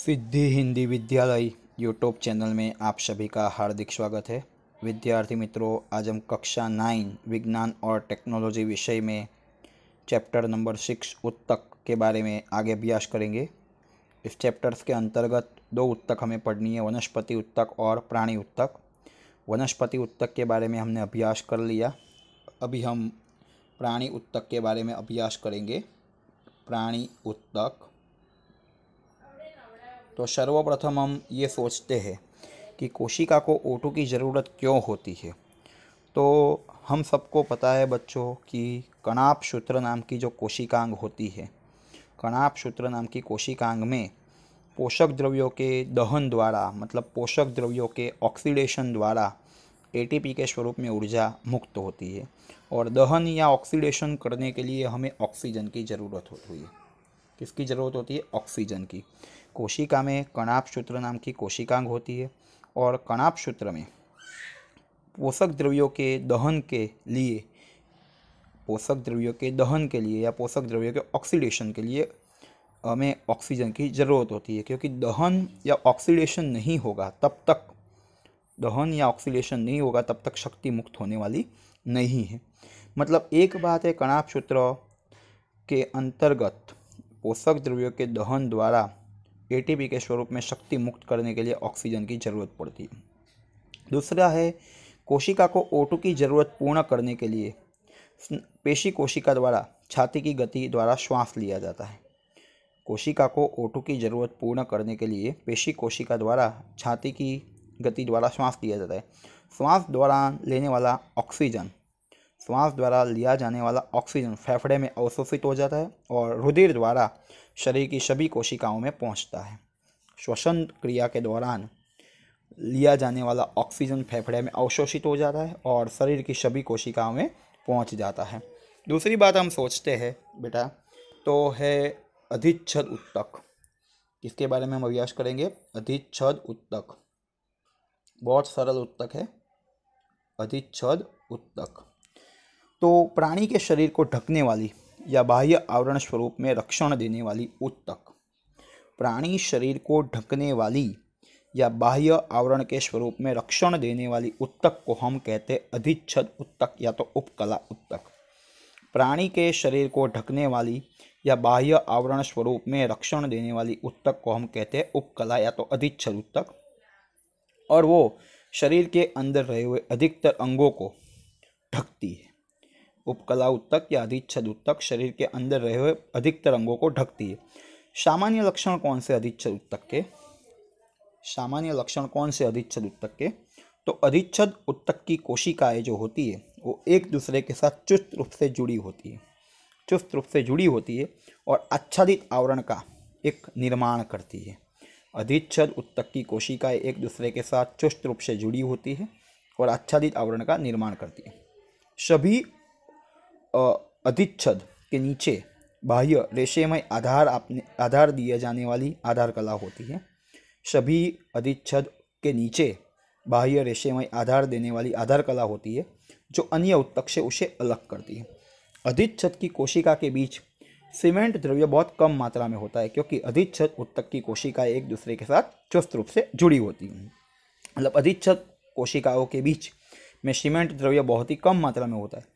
सिद्धि हिंदी विद्यालय YouTube channel में आप सभी का हार्दिक स्वागत है विद्यार्थी मित्रों आज हम कक्षा नाइन विज्ञान और टेक्नोलॉजी विषय में चैप्टर नंबर सिक्स उत्तक के बारे में आगे अभ्यास करेंगे इस चैप्टर्स के अंतर्गत दो उत्तक हमें पढ़नी है वनस्पति उत्तक और प्राणी उत्तक वनस्पति उत्तक के बारे में हमने अभ्यास कर लिया अभी हम प्राणी उत्तक के बारे में अभ्यास करेंगे प्राणी उत्तक तो सर्वप्रथम हम ये सोचते हैं कि कोशिका को ओटो की ज़रूरत क्यों होती है तो हम सबको पता है बच्चों कि कणाप सूत्र नाम की जो कोशिकांग होती है कणाप सूत्र नाम की कोशिकांग में पोषक द्रव्यों के दहन द्वारा मतलब पोषक द्रव्यों के ऑक्सीडेशन द्वारा एटीपी के स्वरूप में ऊर्जा मुक्त होती है और दहन या ऑक्सीडेशन करने के लिए हमें ऑक्सीजन की ज़रूरत होती है किसकी ज़रूरत होती है ऑक्सीजन की कोशिका में कणाप सूत्र नाम की कोशिकांग होती है और कणाप सूत्र में पोषक द्रव्यों के दहन के लिए पोषक द्रव्यों के दहन के लिए या पोषक द्रव्यों के ऑक्सीडेशन के लिए हमें ऑक्सीजन की ज़रूरत होती है क्योंकि दहन या ऑक्सीडेशन नहीं होगा तब तक दहन या ऑक्सीडेशन नहीं होगा तब तक शक्ति मुक्त होने वाली नहीं है मतलब एक बात है कणाप सूत्र के अंतर्गत पोषक द्रव्यों के दहन द्वारा एटीपी के स्वरूप में शक्ति मुक्त करने के लिए ऑक्सीजन की ज़रूरत पड़ती है दूसरा है कोशिका को ओटू की ज़रूरत पूर्ण करने के लिए पेशी कोशिका द्वारा छाती की गति द्वारा श्वास लिया जाता है कोशिका को ओटू की ज़रूरत पूर्ण करने के लिए पेशी कोशिका द्वारा छाती की गति द्वारा श्वास लिया जाता है श्वास द्वारा लेने वाला ऑक्सीजन श्वास द्वारा लिया जाने वाला ऑक्सीजन फेफड़े में अवशोषित हो जाता है और रुधिर द्वारा शरीर की सभी कोशिकाओं में पहुंचता है श्वसन क्रिया के दौरान लिया जाने वाला ऑक्सीजन फेफड़े में अवशोषित हो जाता है और शरीर की सभी कोशिकाओं में पहुंच जाता है दूसरी बात हम सोचते हैं बेटा तो है अधिच्छद उत्तक इसके बारे में हम अभ्यास करेंगे अधिच्छद उत्तक बहुत सरल उत्तक है अधिच्छद उत्तक तो प्राणी के शरीर को ढकने वाली या बाह्य आवरण स्वरूप में रक्षण देने वाली उत्तक प्राणी शरीर को ढकने वाली या बाह्य आवरण के स्वरूप में रक्षण देने वाली उत्तक को हम कहते हैं अधिच्छद उत्तक या तो उपकला उत्तक प्राणी के शरीर को ढकने वाली या बाह्य आवरण स्वरूप में रक्षण देने वाली उत्तक को हम कहते हैं उपकला या तो अधिच्छद उत्तक और वो शरीर के अंदर रहे हुए अधिकतर अंगों को ढकती है उपकला उत्तक या अधिच्छद उत्तक शरीर के अंदर रहे हुए अधिकतर अंगों को ढकती है सामान्य लक्षण कौन से अधिच्छद उत्तक के सामान्य लक्षण कौन से अधिच्छद उत्तक के तो अधिच्छद उत्तक की कोशिकाएं जो होती है वो एक दूसरे के साथ चुस्त रूप से जुड़ी होती है चुस्त रूप से जुड़ी होती है और आच्छादित आवरण का एक निर्माण करती है अधिच्छद उत्तक की कोशिकाएं एक दूसरे के साथ चुस्त रूप से जुड़ी होती है और आच्छादित आवरण का निर्माण करती है सभी अधिच्छद के नीचे बाह्य रेशेमय आधार आपने आधार दिए जाने वाली आधार कला होती है सभी अधिच्छद के नीचे बाह्य रेशेमय आधार देने वाली आधार कला होती है जो अन्य उत्तक से उसे अलग करती है अधिच्छद की कोशिका के बीच सीमेंट द्रव्य बहुत कम मात्रा में होता है क्योंकि अधिच्छद उत्तक की कोशिका एक दूसरे के साथ चुस्त रूप से जुड़ी होती हैं मतलब अधिच्छद कोशिकाओं के बीच में सीमेंट द्रव्य बहुत ही कम मात्रा में होता है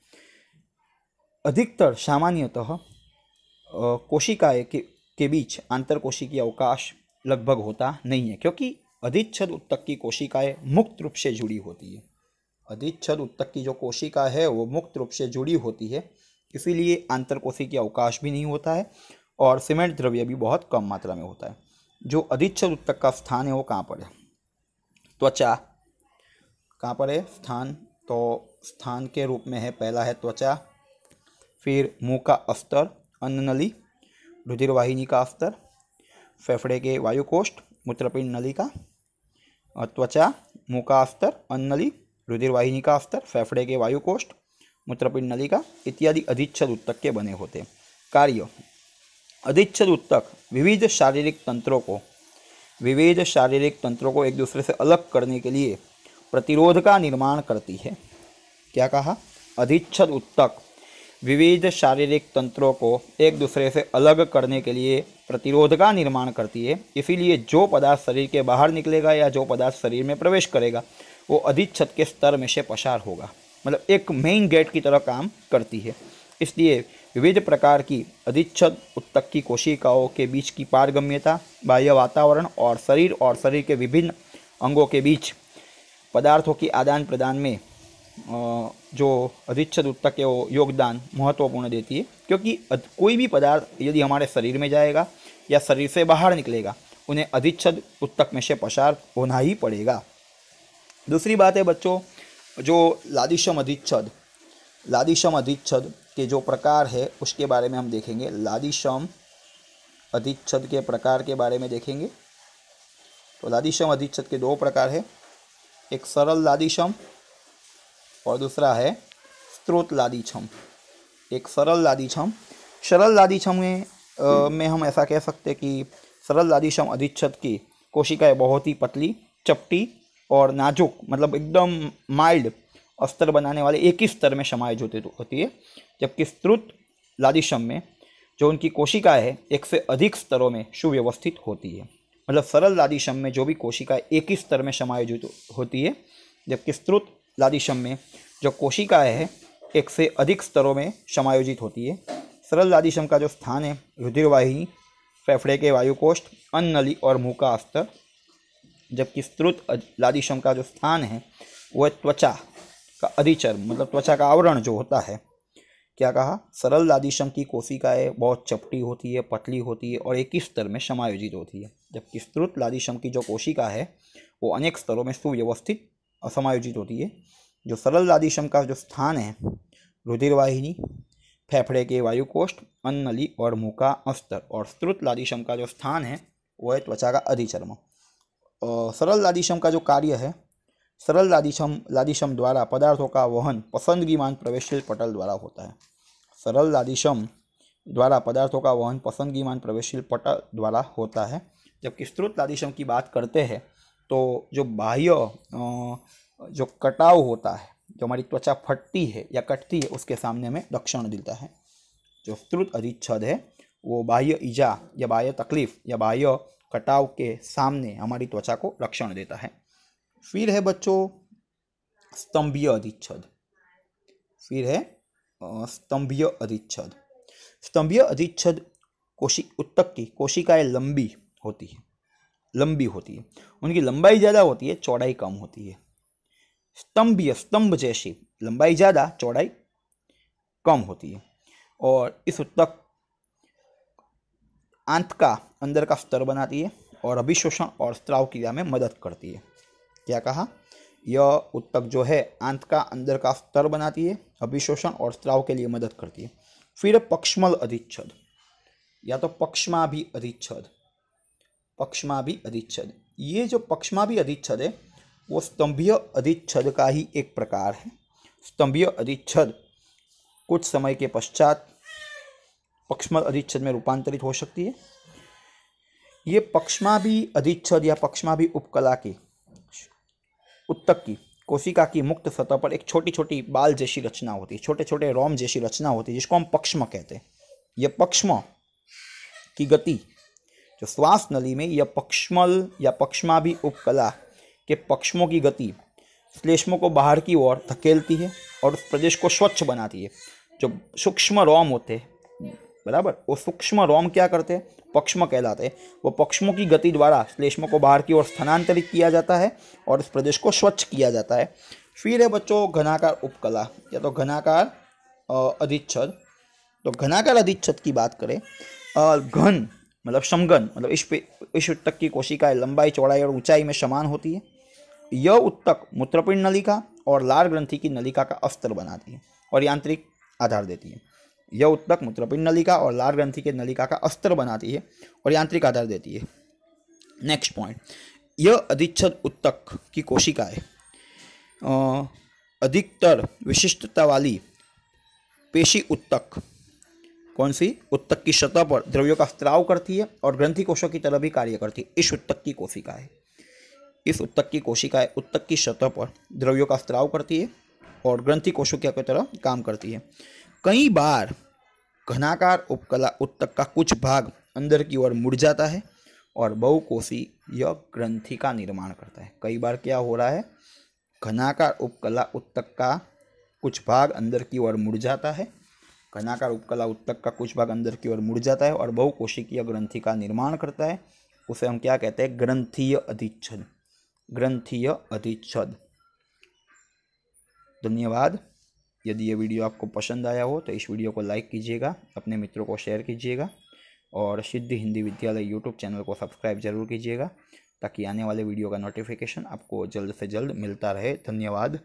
अधिकतर सामान्यतः कोशिकाएं के के बीच आंतर कोशिकीय अवकाश लगभग होता नहीं है क्योंकि अधिच्छद उत्तक की कोशिकाएं मुक्त रूप से जुड़ी होती है अधिच्छद उत्तक की जो कोशिका है वो मुक्त रूप से जुड़ी होती है इसीलिए आंतर कोशिकीय अवकाश भी नहीं होता है और सीमेंट द्रव्य भी बहुत कम मात्रा में होता है जो अधिच्छद उत्तक का स्थान है वो कहाँ पर है त्वचा कहाँ पर है स्थान तो स्थान के रूप में है पहला है त्वचा फिर मुंह का अस्तर अन्न नली रुधिरवाहिनी का अस्तर फेफड़े के वायुकोष्ठ मूत्रपिंड नली का त्वचा मुंह का अस्तर अन्न नली रुधिरवाहिनी का अस्तर फेफड़े के वायुकोष्ठ मूत्रपिंड नली का इत्यादि अधिच्छद उत्तक के बने होते कार्य अधिच्छद उत्तक विविध शारीरिक तंत्रों को विविध शारीरिक तंत्रों को एक दूसरे से अलग करने के लिए प्रतिरोध का निर्माण करती है क्या कहा अधिच्छद उत्तक विविध शारीरिक तंत्रों को एक दूसरे से अलग करने के लिए प्रतिरोध का निर्माण करती है इसीलिए जो पदार्थ शरीर के बाहर निकलेगा या जो पदार्थ शरीर में प्रवेश करेगा वो अधिक छत के स्तर में से पसार होगा मतलब एक मेन गेट की तरह काम करती है इसलिए विविध प्रकार की अधिच्छद उत्तक की कोशिकाओं के बीच की पारगम्यता बाह्य वातावरण और शरीर और शरीर के विभिन्न अंगों के बीच पदार्थों की आदान प्रदान में जो अधिच्छद उत्तक के वो योगदान महत्वपूर्ण देती है क्योंकि कोई भी पदार्थ यदि हमारे शरीर में जाएगा या शरीर से बाहर निकलेगा उन्हें अधिच्छद उत्तक में से पसार होना ही पड़ेगा दूसरी बात है बच्चों जो लादिशम अधिच्छद लादिशम अधिच्छद के जो प्रकार है उसके बारे में हम देखेंगे लादिशम अधिच्छद के प्रकार के बारे में देखेंगे तो लादिशम अधिच्छद के दो प्रकार है एक सरल लादिशम और दूसरा है स्रोत लादी छम एक सरल लादी छम सरल लादी छम में, में हम ऐसा कह सकते हैं कि सरल लादी छम अधिच्छत की कोशिकाएं बहुत ही पतली चपटी और नाजुक मतलब एकदम माइल्ड स्तर बनाने वाले एक ही स्तर में समाये होते तो, होती है जबकि स्त्रुत लादिशम में जो उनकी कोशिका है एक से अधिक स्तरों में सुव्यवस्थित होती है मतलब सरल लादिशम में जो भी कोशिका एक ही स्तर में समायोजित होती है जबकि स्त्रुत लादिशम में जो कोशिकाएँ है एक से अधिक स्तरों में समायोजित होती है सरल लादिशम का जो स्थान है रुधिरवाहिनी फेफड़े के वायुकोष्ठ नली और मुँह का अस्तर जबकि स्त्रुत लादिशम का जो स्थान है वह त्वचा का अधिचर्म मतलब त्वचा का आवरण जो होता है क्या कहा सरल लादिशम की कोशिकाएं बहुत चपटी होती है पतली होती है और एक ही स्तर में समायोजित होती है जबकि स्त्रुत लादिशम की जो कोशिका है वो अनेक स्तरों में सुव्यवस्थित असमायोजित होती है जो सरल आदिशम का जो स्थान है रुधिरवाहिनी फेफड़े के वायुकोष्ठ अन्नली और मुँह का अस्तर और श्रुत लादिशम का जो स्थान है वो है त्वचा का अधिचर्म सरल लादिशम का जो कार्य है सरल लादिशम लादिशम द्वारा पदार्थों का वहन पसंदगीमान प्रवेशील पटल द्वारा होता है सरल लादिशम द्वारा पदार्थों का वहन पसंदगीमान प्रवेशील पटल द्वारा होता है जबकि स्त्रुत लादिशम की बात करते हैं तो जो बाह्य जो कटाव होता है जो हमारी त्वचा फटती है या कटती है उसके सामने हमें रक्षण दिलता है जो श्रुत अधिच्छद है वो बाह्य ईजा या बाह्य तकलीफ या बाह्य कटाव के सामने हमारी त्वचा को रक्षण देता है फिर है बच्चों स्तंभीय अधिच्छद फिर है स्तंभीय अधिच्छद स्तंभीय अधिच्छद कोशिक उत्तक की कोशिकाएं लंबी होती है लंबी होती है उनकी लंबाई ज़्यादा होती है चौड़ाई कम होती है या स्तंभ जैसी लंबाई ज़्यादा चौड़ाई कम होती है और इस उत्तक आंत का अंदर का स्तर बनाती है और अभिशोषण और स्त्राव क्रिया में मदद करती है क्या कहा यह उत्तक जो है आंत का अंदर का स्तर बनाती है अभिशोषण और स्त्राव के लिए मदद करती है फिर पक्षमल अधिच्छद या तो पक्षमा भी अधिच्छद पक्षमा भी अधिच्छद ये जो पक्षमा भी अधिच्छद है वो स्तंभीय अधिच्छद का ही एक प्रकार है स्तंभीय अधिच्छद कुछ समय के पश्चात पक्षमा अधिच्छद में रूपांतरित हो सकती है ये पक्षमा भी अधिच्छद या पक्षमा भी उपकला की उत्तक की कोशिका की मुक्त सतह पर एक छोटी छोटी बाल जैसी रचना होती है छोटे छोटे रोम जैसी रचना होती है जिसको हम पक्षम कहते हैं यह पक्षम की गति जो श्वास नली में यह पक्षमल या पक्षमाभी उपकला के पक्षमों की गति श्लेष्मों को बाहर की ओर धकेलती है और उस प्रदेश को स्वच्छ बनाती है जो सूक्ष्म रोम होते हैं बराबर वो सूक्ष्म रोम क्या करते हैं पक्षम कहलाते हैं वो पक्षमों की गति द्वारा श्लेष्मों को बाहर की ओर स्थानांतरित किया जाता है और इस प्रदेश को स्वच्छ किया जाता है फिर है बच्चों घनाकार उपकला या तो घनाकार अधिच्छद तो घनाकार अधिच्छद की बात करें घन मतलब समगन मतलब इस इस उत्तक की कोशिकाएं लंबाई चौड़ाई और ऊंचाई में समान होती है यह उत्तक मूत्रपिंड नलिका और लार ग्रंथि की नलिका का अस्तर बनाती है और यांत्रिक आधार देती है यह उत्तक मूत्रपिंड नलिका और लार ग्रंथि के नलिका का अस्तर बनाती है और यांत्रिक आधार देती है नेक्स्ट पॉइंट यह अधिच्छद उत्तक की कोशिका है अधिकतर विशिष्टता वाली पेशी उत्तक कौन सी उत्तक की सतह पर द्रव्यों का स्त्राव करती है और ग्रंथि कोशों की तरह भी कार्य करती है इस उत्तक की कोशिका है इस उत्तक की कोशिका है उत्तक की सतह पर द्रव्यों का स्त्राव करती है और ग्रंथि कोशों की तरह काम करती है कई बार घनाकार उपकला उत्तक का कुछ भाग अंदर की ओर मुड़ जाता है और बहुकोशी यह ग्रंथि का निर्माण करता है कई बार क्या हो रहा है घनाकार उपकला उत्तक का कुछ भाग अंदर की ओर मुड़ जाता है घनाकार उपकला उत्तक का कुछ भाग अंदर की ओर मुड़ जाता है और बहुकोशिकीय ग्रंथि का निर्माण करता है उसे हम क्या कहते हैं ग्रंथीय अधिच्छद ग्रंथीय अधिच्छद धन्यवाद यदि ये वीडियो आपको पसंद आया हो तो इस वीडियो को लाइक कीजिएगा अपने मित्रों को शेयर कीजिएगा और सिद्ध हिंदी विद्यालय यूट्यूब चैनल को सब्सक्राइब जरूर कीजिएगा ताकि आने वाले वीडियो का नोटिफिकेशन आपको जल्द से जल्द मिलता रहे धन्यवाद